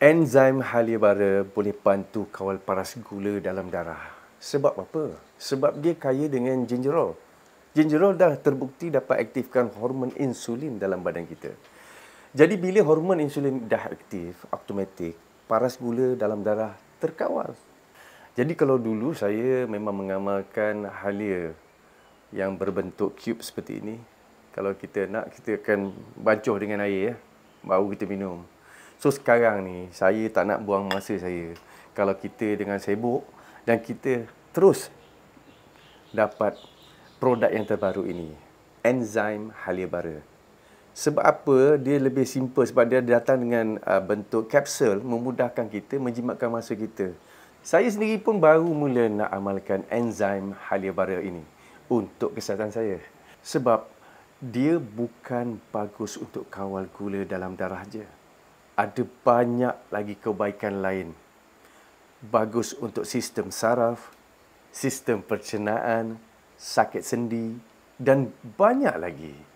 Enzim halibara boleh bantu kawal paras gula dalam darah. Sebab apa? Sebab dia kaya dengan gingerol. Gingerol dah terbukti dapat aktifkan hormon insulin dalam badan kita. Jadi bila hormon insulin dah aktif, automatik, paras gula dalam darah terkawal. Jadi kalau dulu saya memang mengamalkan halia yang berbentuk cube seperti ini. Kalau kita nak, kita akan bancuh dengan air ya. Baru kita minum. So sekarang ni saya tak nak buang masa saya. Kalau kita dengan sibuk dan kita terus dapat produk yang terbaru ini, enzim halia halibara. Sebab apa dia lebih simple sebab dia datang dengan uh, bentuk kapsul memudahkan kita menjimatkan masa kita. Saya sendiri pun baru mula nak amalkan enzim halia halibara ini untuk kesihatan saya. Sebab dia bukan bagus untuk kawal gula dalam darah je ada banyak lagi kebaikan lain. Bagus untuk sistem saraf, sistem pencernaan, sakit sendi dan banyak lagi.